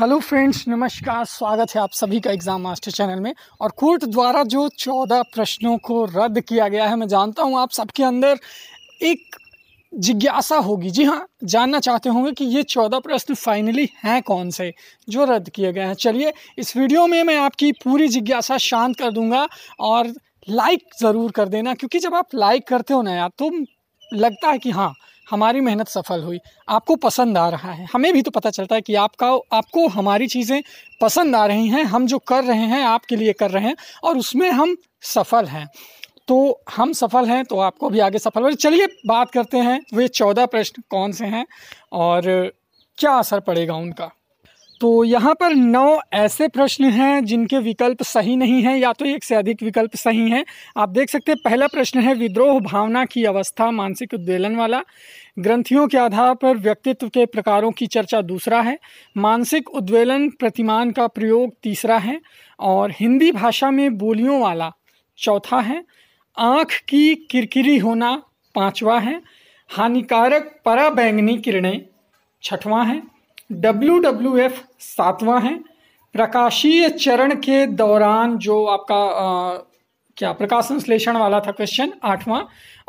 hello friends नमस्कार स्वागत है आप सभी का एग्ज़ाम मास्टर चैनल में और कोर्ट द्वारा जो चौदह प्रश्नों को रद्द किया गया है मैं जानता हूं आप सबके अंदर एक जिज्ञासा होगी जी हाँ जानना चाहते होंगे कि ये चौदह प्रश्न फाइनली हैं कौन से जो रद्द किए गए हैं चलिए इस वीडियो में मैं आपकी पूरी जिज्ञासा शांत कर दूँगा और लाइक ज़रूर कर देना क्योंकि जब आप लाइक करते हो ना यार तो लगता है कि हाँ हमारी मेहनत सफल हुई आपको पसंद आ रहा है हमें भी तो पता चलता है कि आपका आपको हमारी चीज़ें पसंद आ रही हैं हम जो कर रहे हैं आपके लिए कर रहे हैं और उसमें हम सफल हैं तो हम सफल हैं तो आपको भी आगे सफल हो चलिए बात करते हैं वे चौदह प्रश्न कौन से हैं और क्या असर पड़ेगा उनका तो यहाँ पर नौ ऐसे प्रश्न हैं जिनके विकल्प सही नहीं हैं या तो एक से अधिक विकल्प सही हैं आप देख सकते हैं पहला प्रश्न है विद्रोह भावना की अवस्था मानसिक उद्वेलन वाला ग्रंथियों के आधार पर व्यक्तित्व के प्रकारों की चर्चा दूसरा है मानसिक उद्वेलन प्रतिमान का प्रयोग तीसरा है और हिंदी भाषा में बोलियों वाला चौथा है आँख की किरकिरी होना पाँचवा है हानिकारक पराबैंगनी किरणें छठवां है डब्ल्यू डब्ल्यू एफ सातवां है प्रकाशीय चरण के दौरान जो आपका आ, क्या प्रकाश संश्लेषण वाला था क्वेश्चन आठवां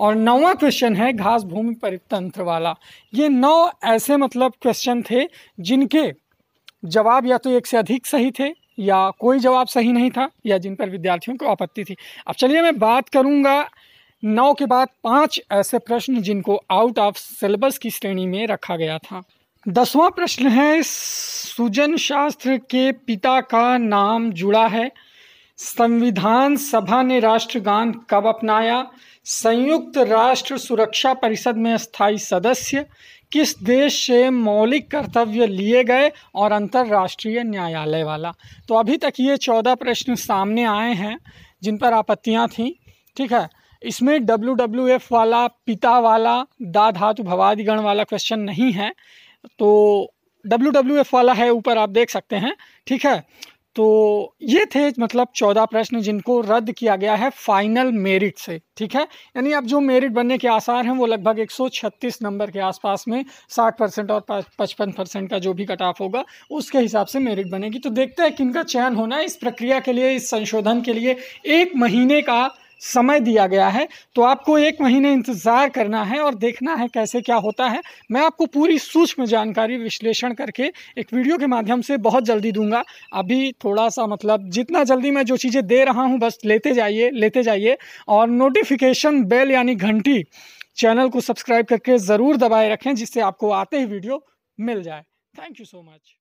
और नौवां क्वेश्चन है घास भूमि परितंत्र वाला ये नौ ऐसे मतलब क्वेश्चन थे जिनके जवाब या तो एक से अधिक सही थे या कोई जवाब सही नहीं था या जिन पर विद्यार्थियों को आपत्ति थी अब चलिए मैं बात करूँगा नौ के बाद पाँच ऐसे प्रश्न जिनको आउट ऑफ सिलेबस की श्रेणी में रखा गया था दसवां प्रश्न है सुजन शास्त्र के पिता का नाम जुड़ा है संविधान सभा ने राष्ट्रगान कब अपनाया संयुक्त राष्ट्र सुरक्षा परिषद में स्थायी सदस्य किस देश से मौलिक कर्तव्य लिए गए और अंतर्राष्ट्रीय न्यायालय वाला तो अभी तक ये चौदह प्रश्न सामने आए हैं जिन पर आपत्तियाँ थीं ठीक है इसमें डब्ल्यू डब्ल्यू एफ वाला पिता वाला दा धातु भवादिगण वाला क्वेश्चन नहीं है तो डब्ल्यू डब्ल्यू एफ वाला है ऊपर आप देख सकते हैं ठीक है तो ये थे मतलब चौदह प्रश्न जिनको रद्द किया गया है फाइनल मेरिट से ठीक है यानी अब जो मेरिट बनने के आसार हैं वो लगभग 136 नंबर के आसपास में 60 परसेंट और 55 परसेंट का जो भी कट ऑफ होगा उसके हिसाब से मेरिट बनेगी तो देखते हैं किनका चयन होना है इस प्रक्रिया के लिए इस संशोधन के लिए एक महीने का समय दिया गया है तो आपको एक महीने इंतज़ार करना है और देखना है कैसे क्या होता है मैं आपको पूरी सूक्ष्म जानकारी विश्लेषण करके एक वीडियो के माध्यम से बहुत जल्दी दूंगा अभी थोड़ा सा मतलब जितना जल्दी मैं जो चीज़ें दे रहा हूँ बस लेते जाइए लेते जाइए और नोटिफिकेशन बेल यानी घंटी चैनल को सब्सक्राइब करके ज़रूर दबाए रखें जिससे आपको आते ही वीडियो मिल जाए थैंक यू सो मच